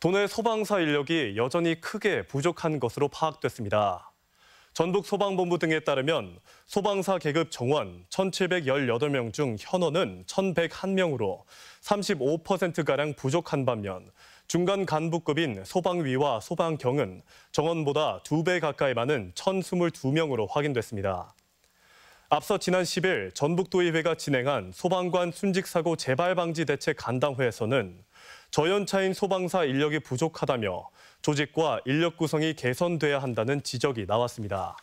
도내 소방사 인력이 여전히 크게 부족한 것으로 파악됐습니다. 전북 소방본부 등에 따르면 소방사 계급 정원 1,718명 중 현원은 1,101명으로 35%가량 부족한 반면 중간 간부급인 소방위와 소방경은 정원보다 2배 가까이 많은 1,022명으로 확인됐습니다. 앞서 지난 10일 전북도의회가 진행한 소방관 순직사고 재발방지 대책 간담회에서는 저연차인 소방사 인력이 부족하다며 조직과 인력 구성이 개선돼야 한다는 지적이 나왔습니다.